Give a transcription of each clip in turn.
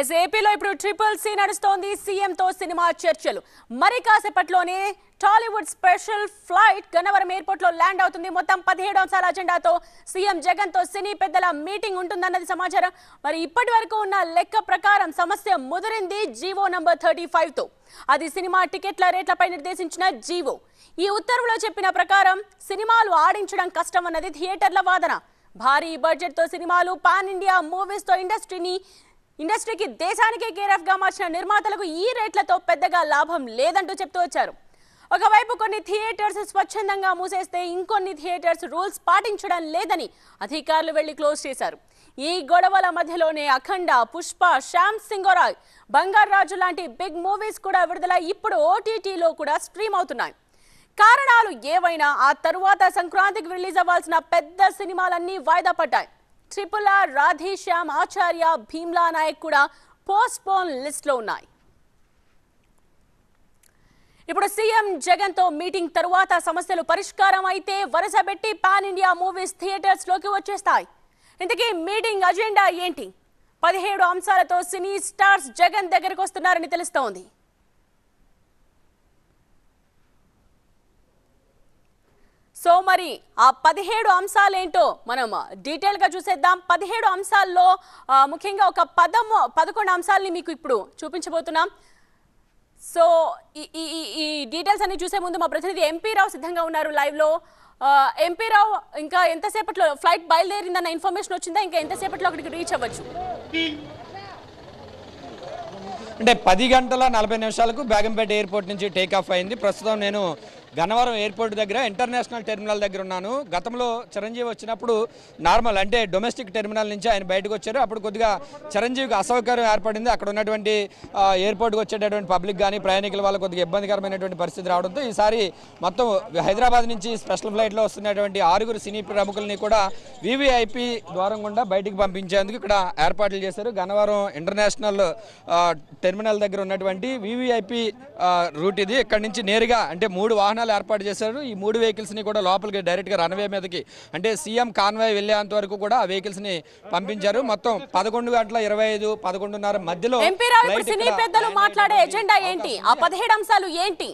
yes ఏపీలో ఇప్పుడు triple C నడుస్తోంది సీఎంతో సినిమా చర్చలు మరి కాసేపట్లోనే Tollywood special flight Gannavaram airport లో ల్యాండ్ అవుతుంది మొత్తం పదిహేడు అంశాల అజెండాతో సీఎం జగన్ తో సినీ పెద్దల మీటింగ్ ఉంటుందన్నది సమాచారం మరి ఇప్పటి వరకు ఉన్న లెక్క ప్రకారం సమస్య ముదిరింది జీవో నంబర్ థర్టీ ఫైవ్ తో అది సినిమా టికెట్ల రేట్లపై నిర్దేశించిన జీవో ఈ ఉత్తర్వులో చెప్పిన ప్రకారం సినిమాలు ఆడించడం కష్టం అన్నది థియేటర్ల వాదన భారీ బడ్జెట్తో సినిమాలు పాన్ ఇండియా మూవీస్తో ఇండస్ట్రీని ఇండస్ట్రీకి దేశానికి కేరఫ్ గా మార్చిన నిర్మాతలకు ఈ రేట్లతో పెద్దగా లాభం లేదంటూ చెప్తూ వచ్చారు ఒకవైపు కొన్ని థియేటర్స్ స్వచ్ఛందంగా మూసేస్తే ఇంకొన్ని థియేటర్స్ రూల్స్ పాటించడం లేదని అధికారులు వెళ్లి క్లోజ్ చేశారు ఈ గొడవల మధ్యలోనే అఖండ పుష్ప శ్యామ్ సింగోరాయ్ బంగారు రాజు లాంటి బిగ్ మూవీస్ కూడా విడుదల ఇప్పుడు ఓటీటీలో కూడా స్ట్రీమ్ అవుతున్నాయి కారణాలు ఏవైనా ఆ తరువాత సంక్రాంతికి రిలీజ్ అవ్వాల్సిన పెద్ద సినిమాలన్నీ వాయిదా పడ్డాయి ఆర్ రాధేశ్యామ్ ఆచార్య భీమ్లా నాయక్ కూడా పోస్ట్పోన్ లిస్ట్లో ఉన్నాయి ఇప్పుడు సీఎం జగన్ తో మీటింగ్ తరువాత సమస్యలు పరిష్కారం అయితే వరుస పెట్టి పాన్ ఇండియా మూవీస్ థియేటర్స్ లోకి వచ్చేస్తాయి ఇంతకీ మీటింగ్ అజెండా ఏంటి పదిహేడు అంశాలతో సినీ స్టార్స్ జగన్ దగ్గరకు వస్తున్నారని తెలుస్తోంది సో మరి ఆ పదిహేడు అంశాలేంటో మనం డీటెయిల్గా చూసేద్దాం పదిహేడు అంశాల్లో ముఖ్యంగా ఒక పదము పదకొండు అంశాలని మీకు ఇప్పుడు చూపించబోతున్నాం సో ఈ ఈ డీటెయిల్స్ అన్ని చూసే ముందు మా ప్రతినిధి ఎంపీ రావు సిద్ధంగా ఉన్నారు లైవ్లో ఎంపీ రావు ఇంకా ఎంతసేపట్లో ఫ్లైట్ బయలుదేరిందన్న ఇన్ఫర్మేషన్ వచ్చిందా ఇంకా ఎంతసేపట్లో అక్కడికి రీచ్ అవ్వచ్చు అంటే పది గంటల నలభై నిమిషాలకు బేగంపేట ఎయిర్పోర్ట్ నుంచి టేక్ ఆఫ్ అయింది ప్రస్తుతం నేను గన్నవరం ఎయిర్పోర్ట్ దగ్గర ఇంటర్నేషనల్ టెర్మినల్ దగ్గర ఉన్నాను గతంలో చిరంజీవి వచ్చినప్పుడు నార్మల్ అంటే డొమెస్టిక్ టెర్మినల్ నుంచి ఆయన బయటకు వచ్చారు అప్పుడు కొద్దిగా చిరంజీవికి అసౌకర్యం ఏర్పడింది అక్కడ ఉన్నటువంటి ఎయిర్పోర్ట్కి వచ్చేటటువంటి పబ్లిక్ కానీ ప్రయాణికుల వల్ల కొద్దిగా ఇబ్బందికరమైనటువంటి పరిస్థితి రావడంతో ఈసారి మొత్తం హైదరాబాద్ నుంచి స్పెషల్ ఫ్లైట్లో వస్తున్నటువంటి ఆరుగురు సినీ ప్రముఖుల్ని కూడా వివిఐపి ద్వారం గుండా బయటికి పంపించేందుకు ఇక్కడ ఏర్పాట్లు చేశారు గన్నవరం ఇంటర్నేషనల్ టెర్మినల్ దగ్గర ఉన్నటువంటి వివిఐపి రూట్ ఇది ఇక్కడ నుంచి నేరుగా అంటే మూడు వాహనాలు వాహనాలు ఏర్పాటు చేశారు ఈ మూడు వెహికల్స్ని కూడా లోపలికి డైరెక్ట్గా రన్వే మీదకి అంటే సీఎం కాన్వే వెళ్ళేంత వరకు కూడా ఆ వెహికల్స్ని పంపించారు మొత్తం పదకొండు గంటల ఇరవై ఐదు పదకొండున్నర మధ్యలో పెద్దలు మాట్లాడే ఎజెండా ఏంటి ఆ పదిహేడు అంశాలు ఏంటి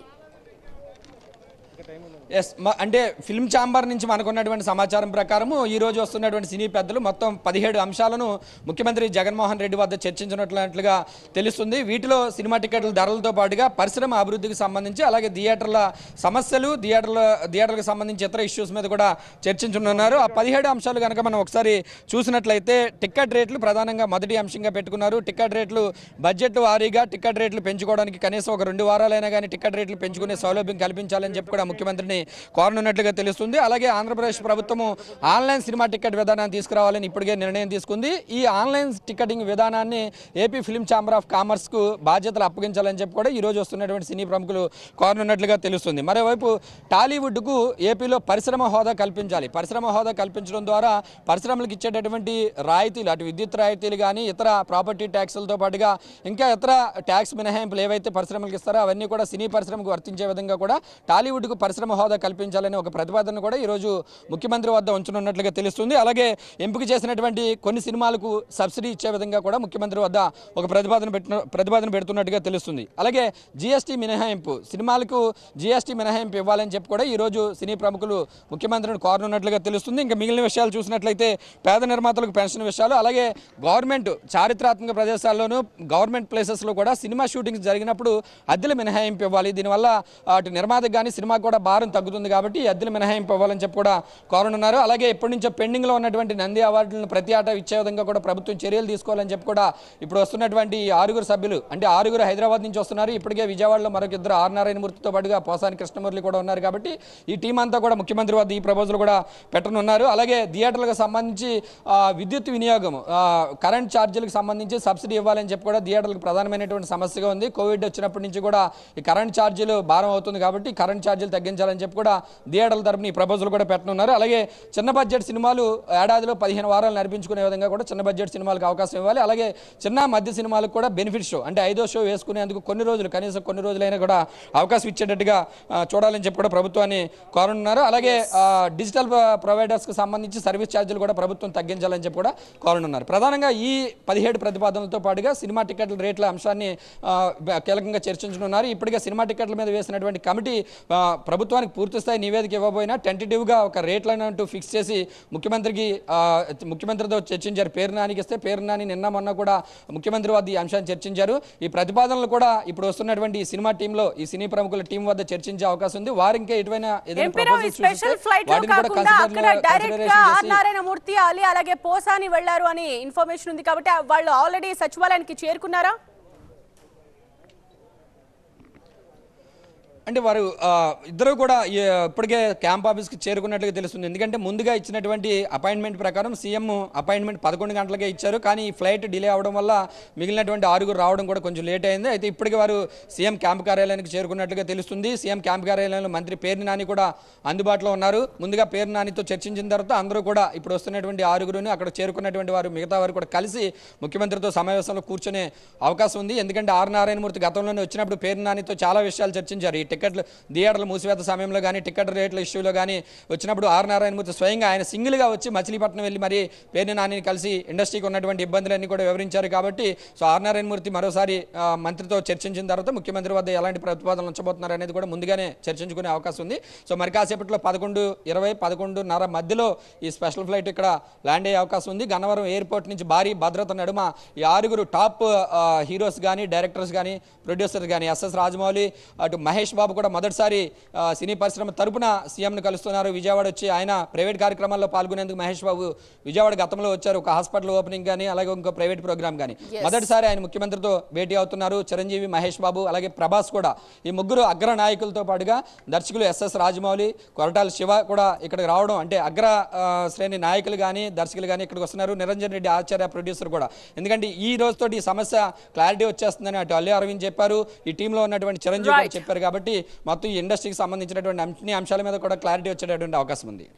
ఎస్ అంటే ఫిల్మ్ ఛాంబర్ నుంచి మనకున్నటువంటి సమాచారం ప్రకారము ఈరోజు వస్తున్నటువంటి సినీ పెద్దలు మొత్తం పదిహేడు అంశాలను ముఖ్యమంత్రి జగన్మోహన్ రెడ్డి వద్ద చర్చించినట్లుగా తెలుస్తుంది వీటిలో సినిమా టికెట్ల ధరలతో పాటుగా పరిశ్రమ అభివృద్ధికి సంబంధించి అలాగే థియేటర్ల సమస్యలు థియేటర్ల థియేటర్లకు సంబంధించి ఇతర ఇష్యూస్ మీద కూడా చర్చించనున్నారు ఆ పదిహేడు అంశాలు కనుక మనం ఒకసారి చూసినట్లయితే టికెట్ రేట్లు ప్రధానంగా మొదటి అంశంగా పెట్టుకున్నారు టికెట్ రేట్లు బడ్జెట్ వారీగా టికెట్ రేట్లు పెంచుకోవడానికి కనీసం ఒక రెండు వారాలైనా కానీ టికెట్ రేట్లు పెంచుకునే సౌలభ్యం కల్పించాలని చెప్పి కూడా ముఖ్యమంత్రిని కోరనున్నట్లుగా తెలుస్తుంది అలాగే ఆంధ్రప్రదేశ్ ప్రభుత్వము ఆన్లైన్ సినిమా టికెట్ విధానాన్ని తీసుకురావాలని ఇప్పటికే నిర్ణయం తీసుకుంది ఈ ఆన్లైన్ టికెటింగ్ విధానాన్ని ఏపీ ఫిల్మ్ ఛాంబర్ ఆఫ్ కామర్స్కు బాధ్యతలు అప్పగించాలని చెప్పి కూడా ఈరోజు వస్తున్నటువంటి సినీ ప్రముఖులు కోరనున్నట్లుగా తెలుస్తుంది మరోవైపు టాలీవుడ్కు ఏపీలో పరిశ్రమ హోదా కల్పించాలి పరిశ్రమ హోదా కల్పించడం ద్వారా పరిశ్రమలకు ఇచ్చేటటువంటి రాయితీలు అటు విద్యుత్ రాయితీలు కానీ ఇతర ప్రాపర్టీ ట్యాక్సులతో పాటుగా ఇంకా ఇతర ట్యాక్స్ మినహాయింపులు ఏవైతే పరిశ్రమలకు ఇస్తారో అవన్నీ కూడా సినీ పరిశ్రమకు వర్తించే విధంగా కూడా టాలీవుడ్కు పరిశ్రమ హోదా హోదా కల్పించాలని ఒక ప్రతిపాదన కూడా ఈరోజు ముఖ్యమంత్రి వద్ద ఉంచనున్నట్లుగా తెలుస్తుంది అలాగే ఎంపిక చేసినటువంటి కొన్ని సినిమాలకు సబ్సిడీ ఇచ్చే విధంగా కూడా ముఖ్యమంత్రి వద్ద ఒక ప్రతిపాదన పెట్టిన ప్రతిపాదన పెడుతున్నట్టుగా తెలుస్తుంది అలాగే జిఎస్టీ మినహాయింపు సినిమాలకు జీఎస్టీ మినహాయింపు ఇవ్వాలని చెప్పి కూడా ఈరోజు సినీ ప్రముఖులు ముఖ్యమంత్రిని కోరనున్నట్లుగా తెలుస్తుంది ఇంకా మిగిలిన విషయాలు చూసినట్లయితే పేద నిర్మాతలకు పెన్షన్ విషయాలు అలాగే గవర్నమెంట్ చారిత్రాత్మక ప్రదేశాల్లోనూ గవర్నమెంట్ ప్లేసెస్లో కూడా సినిమా షూటింగ్స్ జరిగినప్పుడు అద్దెలు మినహాయింపు ఇవ్వాలి దీనివల్ల అటు నిర్మాతకు కానీ సినిమాకు కూడా భారం తగ్గుతుంది కాబట్టి ఎద్దులు మినహాయింపు ఇవ్వాలని చెప్పి కూడా కోరనున్నారు అలాగే ఎప్పటి నుంచో పెండింగ్లో ఉన్నటువంటి నంది అవార్డులను ప్రతి ఆట ఇచ్చే విధంగా కూడా ప్రభుత్వం చర్యలు తీసుకోవాలని చెప్పి కూడా ఇప్పుడు వస్తున్నటువంటి ఆరుగురు సభ్యులు అంటే ఆరుగురు హైదరాబాద్ నుంచి వస్తున్నారు ఇప్పటికే విజయవాడలో మరొక ఇద్దరు ఆర్ మూర్తితో పాటుగా పోసాని కృష్ణమూర్తి కూడా ఉన్నారు కాబట్టి ఈ టీం అంతా కూడా ముఖ్యమంత్రి వద్ద ఈ ప్రపోజల్ కూడా పెట్టనున్నారు అలాగే థియేటర్లకు సంబంధించి విద్యుత్ వినియోగం కరెంట్ ఛార్జీలకు సంబంధించి సబ్సిడీ ఇవ్వాలని చెప్పి కూడా థియేటర్లకు ప్రధానమైనటువంటి సమస్యగా ఉంది కోవిడ్ వచ్చినప్పటి నుంచి కూడా ఈ కరెంట్ ఛార్జీలు భారం అవుతుంది కాబట్టి కరెంట్ ఛార్జీలు తగ్గించాలని చేస్తామని చెప్పి కూడా థియేటర్ల తరపున ఈ ప్రపోజల్ కూడా పెట్టనున్నారు అలాగే చిన్న బడ్జెట్ సినిమాలు ఏడాదిలో పదిహేను వారాలు నడిపించుకునే విధంగా కూడా చిన్న బడ్జెట్ సినిమాలకు అవకాశం ఇవ్వాలి అలాగే చిన్న మధ్య సినిమాలకు కూడా బెనిఫిట్ షో అంటే ఐదో షో వేసుకునేందుకు కొన్ని రోజులు కనీసం కొన్ని రోజులైనా కూడా అవకాశం ఇచ్చేటట్టుగా చూడాలని చెప్పి కూడా ప్రభుత్వాన్ని కోరనున్నారు అలాగే డిజిటల్ ప్రొవైడర్స్కి సంబంధించి సర్వీస్ ఛార్జీలు కూడా ప్రభుత్వం తగ్గించాలని చెప్పి కూడా కోరనున్నారు ప్రధానంగా ఈ పదిహేడు ప్రతిపాదనలతో పాటుగా సినిమా టికెట్ల రేట్ల అంశాన్ని కీలకంగా చర్చించనున్నారు ఇప్పటికే సినిమా టికెట్ల మీద వేసినటువంటి కమిటీ ప్రభుత్వానికి పూర్తిస్థాయి నివేదిక ఇవ్వబోయినా టెంటేటివ్గా ఒక రేట్లను అంటూ ఫిక్స్ చేసి ముఖ్యమంత్రికి ముఖ్యమంత్రితో చర్చించారు పేరు నానికి ఇస్తే పేరు నాని నిన్న మొన్న కూడా ముఖ్యమంత్రి వద్ద ఈ అంశాన్ని చర్చించారు ఈ ప్రతిపాదనలు కూడా ఇప్పుడు వస్తున్నటువంటి ఈ సినిమా టీంలో ఈ సినీ ప్రముఖుల టీం వద్ద చర్చించే అవకాశం ఉంది వారు ఇంకా ఎటువైనా నారాయణమూర్తి అలీ అలాగే పోసాని వెళ్లారు అని ఇన్ఫర్మేషన్ ఉంది కాబట్టి వాళ్ళు ఆల్రెడీ సచివాలయానికి చేరుకున్నారా అంటే వారు ఇద్దరు కూడా ఇప్పటికే క్యాంప్ ఆఫీస్కి చేరుకున్నట్లుగా తెలుస్తుంది ఎందుకంటే ముందుగా ఇచ్చినటువంటి అపాయింట్మెంట్ ప్రకారం సీఎం అపాయింట్మెంట్ పదకొండు గంటలకే ఇచ్చారు కానీ ఈ ఫ్లైట్ డిలే అవడం వల్ల మిగిలినటువంటి ఆరుగురు రావడం కూడా కొంచెం లేట్ అయింది అయితే ఇప్పటికే వారు సీఎం క్యాంప్ కార్యాలయానికి చేరుకున్నట్లుగా తెలుస్తుంది సీఎం క్యాంప్ కార్యాలయంలో మంత్రి పేరు నాని కూడా అందుబాటులో ఉన్నారు ముందుగా పేరు నానితో చర్చించిన తర్వాత అందరూ కూడా ఇప్పుడు వస్తున్నటువంటి ఆరుగురుని అక్కడ చేరుకున్నటువంటి వారు మిగతా వారు కూడా కలిసి ముఖ్యమంత్రితో సమావేశంలో కూర్చునే అవకాశం ఉంది ఎందుకంటే ఆర్ నారాయణమూర్తి గతంలోనే వచ్చినప్పుడు పేరు నానితో చాలా విషయాలు చర్చించారు టికెట్లు థియేటర్లు మూసివేత సమయంలో కానీ టికెట్ రేట్ల ఇష్యూలో కానీ వచ్చినప్పుడు ఆర్ నారాయణమూర్తి స్వయంగా ఆయన సింగిల్గా వచ్చి మచిలీపట్నం వెళ్ళి మరి పేరు నాని కలిసి ఇండస్ట్రీకి ఉన్నటువంటి ఇబ్బందులన్నీ కూడా వివరించారు కాబట్టి సో ఆర్ నారాయణమూర్తి మరోసారి మంత్రితో చర్చించిన తర్వాత ముఖ్యమంత్రి వద్ద ఎలాంటి ప్రతిపాదనలు ఉంచబోతున్నారు అనేది కూడా ముందుగానే చర్చించుకునే అవకాశం ఉంది సో మరి కాసేపట్లో పదకొండు ఇరవై పదకొండున్నర మధ్యలో ఈ స్పెషల్ ఫ్లైట్ ఇక్కడ ల్యాండ్ అయ్యే అవకాశం ఉంది గన్నవరం ఎయిర్పోర్ట్ నుంచి భారీ భద్రత నడుమ ఈ ఆరుగురు టాప్ హీరోస్ కానీ డైరెక్టర్స్ కానీ ప్రొడ్యూసర్స్ కానీ ఎస్ఎస్ రాజమౌళి అటు మహేష్ చంద్రబాబు కూడా మొదటిసారి సినీ పరిశ్రమ తరపున సీఎంను కలుస్తున్నారు విజయవాడ వచ్చి ఆయన ప్రైవేట్ కార్యక్రమాల్లో పాల్గొనేందుకు మహేష్ బాబు విజయవాడ గతంలో వచ్చారు ఒక హాస్పిటల్ ఓపెనింగ్ కానీ అలాగే ఇంకో ప్రైవేట్ ప్రోగ్రామ్ కానీ మొదటిసారి ఆయన ముఖ్యమంత్రితో భేటీ అవుతున్నారు చిరంజీవి మహేష్ బాబు అలాగే ప్రభాస్ కూడా ఈ ముగ్గురు అగ్ర నాయకులతో పాటుగా దర్శకులు ఎస్ఎస్ రాజమౌళి కొరటాల శివ కూడా ఇక్కడికి రావడం అంటే అగ్ర శ్రేణి నాయకులు కానీ దర్శకులు కానీ ఇక్కడికి వస్తున్నారు నిరంజన్ రెడ్డి ఆచార్య ప్రొడ్యూసర్ కూడా ఎందుకంటే ఈ రోజుతో ఈ సమస్య క్లారిటీ వచ్చేస్తుందని అటు అల్లి అరవింద్ చెప్పారు ఈ టీంలో ఉన్నటువంటి చిరంజీవి చెప్పారు కాబట్టి మొత్తం ఈ ఇండస్ట్రీకి సంబంధించినటువంటి అన్ని అంశాల మీద కూడా క్లారిటీ వచ్చేటటువంటి అవకాశం ఉంది